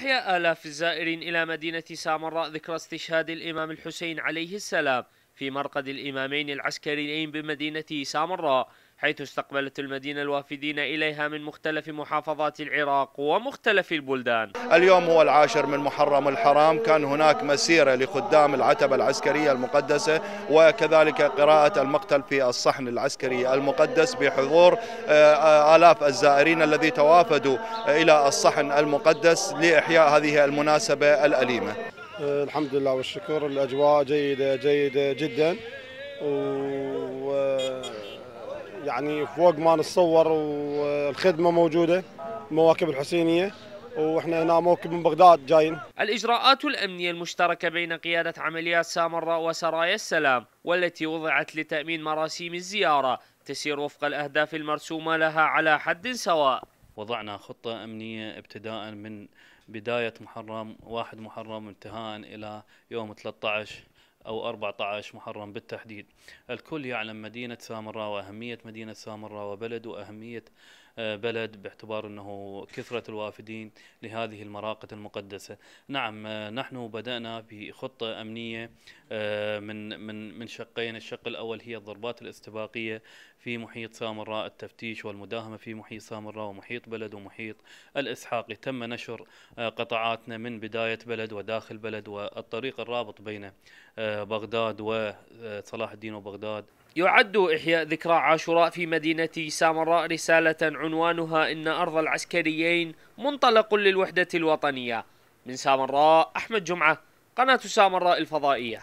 أحيا آلاف الزائرين إلى مدينة سامراء ذكرى استشهاد الإمام الحسين عليه السلام في مرقد الإمامين العسكريين بمدينة سامراء حيث استقبلت المدينة الوافدين إليها من مختلف محافظات العراق ومختلف البلدان اليوم هو العاشر من محرم الحرام كان هناك مسيرة لخدام العتبة العسكرية المقدسة وكذلك قراءة المقتل في الصحن العسكري المقدس بحضور آه، آه، آلاف الزائرين الذي توافدوا آه، إلى الصحن المقدس لإحياء هذه المناسبة الأليمة الحمد لله والشكر الأجواء جيدة جيدة جدا و يعني فوق ما نتصور والخدمه موجوده مواكب الحسينيه واحنا هنا موكب من بغداد جايين. الاجراءات الامنيه المشتركه بين قياده عمليات سامراء وسرايا السلام والتي وضعت لتامين مراسيم الزياره تسير وفق الاهداف المرسومه لها على حد سواء. وضعنا خطه امنيه ابتداء من بدايه محرم 1 محرم انتهاء الى يوم 13 أو 14 محرم بالتحديد الكل يعلم مدينة سامراء وأهمية مدينة سامراء وبلد وأهمية بلد باعتبار أنه كثرة الوافدين لهذه المراقد المقدسة نعم آه، نحن بدأنا بخطة أمنية آه، من من من شقين الشق الأول هي الضربات الاستباقية في محيط سامراء التفتيش والمداهمة في محيط سامراء ومحيط بلد ومحيط الإسحاقي تم نشر آه، قطعاتنا من بداية بلد وداخل بلد والطريق الرابط بين بغداد وصلاح الدين وبغداد يعد إحياء ذكرى عاشوراء في مدينة سامراء رسالة عنوانها إن أرض العسكريين منطلق للوحدة الوطنية من سامراء أحمد جمعة قناة سامراء الفضائية